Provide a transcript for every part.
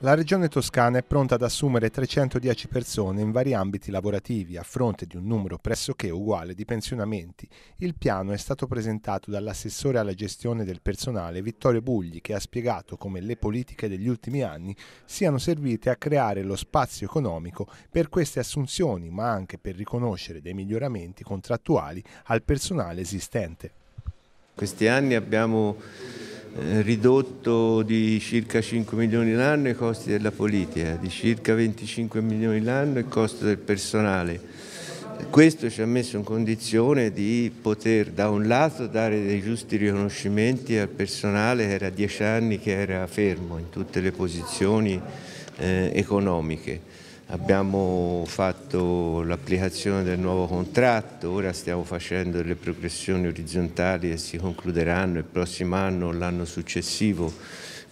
La Regione Toscana è pronta ad assumere 310 persone in vari ambiti lavorativi a fronte di un numero pressoché uguale di pensionamenti. Il piano è stato presentato dall'assessore alla gestione del personale Vittorio Bugli che ha spiegato come le politiche degli ultimi anni siano servite a creare lo spazio economico per queste assunzioni ma anche per riconoscere dei miglioramenti contrattuali al personale esistente. Questi anni abbiamo eh, ridotto di circa 5 milioni l'anno i costi della politica, di circa 25 milioni l'anno il costo del personale. Questo ci ha messo in condizione di poter da un lato dare dei giusti riconoscimenti al personale che era dieci anni che era fermo in tutte le posizioni eh, economiche Abbiamo fatto l'applicazione del nuovo contratto, ora stiamo facendo delle progressioni orizzontali che si concluderanno il prossimo anno o l'anno successivo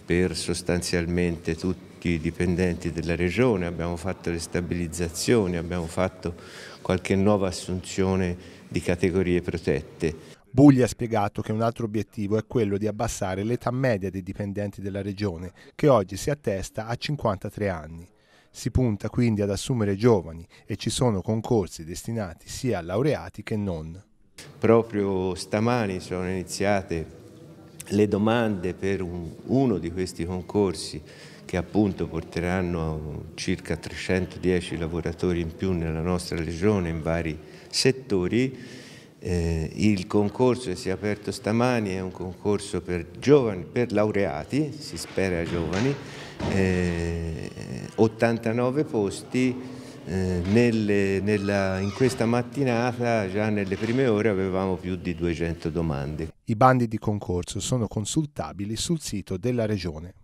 per sostanzialmente tutti i dipendenti della regione, abbiamo fatto le stabilizzazioni, abbiamo fatto qualche nuova assunzione di categorie protette. Bugli ha spiegato che un altro obiettivo è quello di abbassare l'età media dei dipendenti della regione, che oggi si attesta a 53 anni. Si punta quindi ad assumere giovani e ci sono concorsi destinati sia a laureati che non. Proprio stamani sono iniziate le domande per un, uno di questi concorsi che appunto porteranno circa 310 lavoratori in più nella nostra regione in vari settori. Eh, il concorso che si è aperto stamani è un concorso per, giovani, per laureati, si spera giovani, eh, 89 posti, eh, nelle, nella, in questa mattinata già nelle prime ore avevamo più di 200 domande. I bandi di concorso sono consultabili sul sito della Regione.